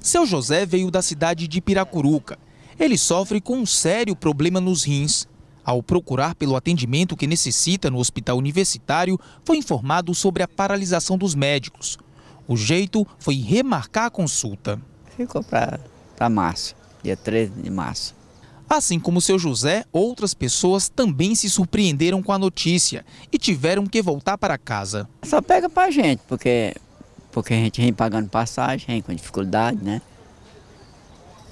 Seu José veio da cidade de Piracuruca. Ele sofre com um sério problema nos rins. Ao procurar pelo atendimento que necessita no hospital universitário, foi informado sobre a paralisação dos médicos. O jeito foi remarcar a consulta. Ficou para março, dia 13 de março. Assim como seu José, outras pessoas também se surpreenderam com a notícia e tiveram que voltar para casa. Só pega para gente, porque porque a gente vem pagando passagem, vem com dificuldade, né?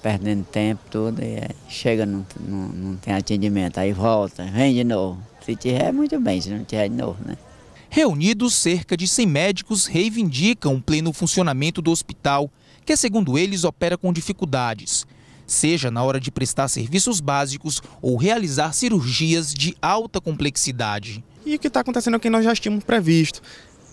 Perdendo tempo tudo, e é, chega, não, não, não tem atendimento, aí volta, vem de novo. Se tiver, é muito bem, se não tiver, de novo, né? Reunidos, cerca de 100 médicos reivindicam o pleno funcionamento do hospital, que, segundo eles, opera com dificuldades, seja na hora de prestar serviços básicos ou realizar cirurgias de alta complexidade. E o que está acontecendo é o que nós já tínhamos previsto.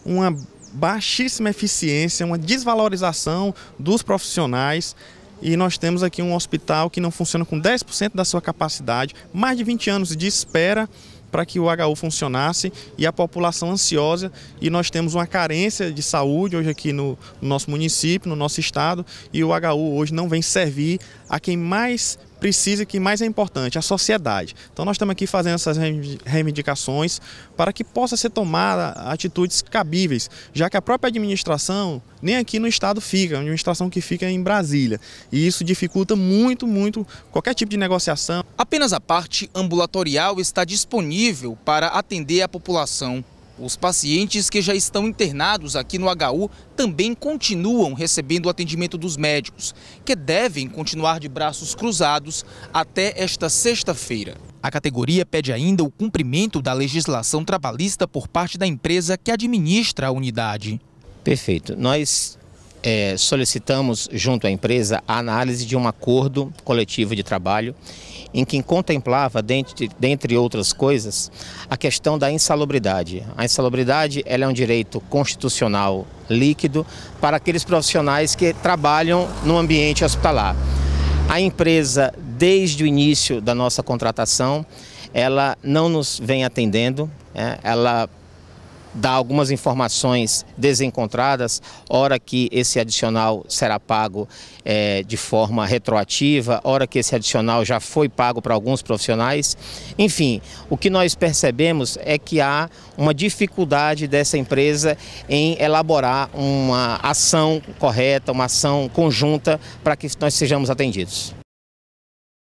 Uma baixíssima eficiência, uma desvalorização dos profissionais. E nós temos aqui um hospital que não funciona com 10% da sua capacidade, mais de 20 anos de espera para que o HU funcionasse e a população ansiosa. E nós temos uma carência de saúde hoje aqui no, no, nosso município, no nosso estado, e o HU hoje não vem servir a quem mais precisa que mais é importante, a sociedade. Então nós estamos aqui fazendo essas reivindicações para que possa ser tomada atitudes cabíveis, já que a própria administração nem aqui no estado fica, é a administração que fica em Brasília. E isso dificulta muito, muito qualquer tipo de negociação. Apenas a parte ambulatorial está disponível para atender a população. Os pacientes que já estão internados aqui no HU também continuam recebendo o atendimento dos médicos, que devem continuar de braços cruzados até esta sexta-feira. A categoria pede ainda o cumprimento da legislação trabalhista por parte da empresa que administra a unidade. Perfeito. Nós é, solicitamos junto à empresa a análise de um acordo coletivo de trabalho em que contemplava, dentre, dentre outras coisas, a questão da insalubridade. A insalubridade ela é um direito constitucional líquido para aqueles profissionais que trabalham no ambiente hospitalar. A empresa, desde o início da nossa contratação, ela não nos vem atendendo, né? ela dá algumas informações desencontradas, hora que esse adicional será pago é, de forma retroativa, hora que esse adicional já foi pago para alguns profissionais. Enfim, o que nós percebemos é que há uma dificuldade dessa empresa em elaborar uma ação correta, uma ação conjunta para que nós sejamos atendidos.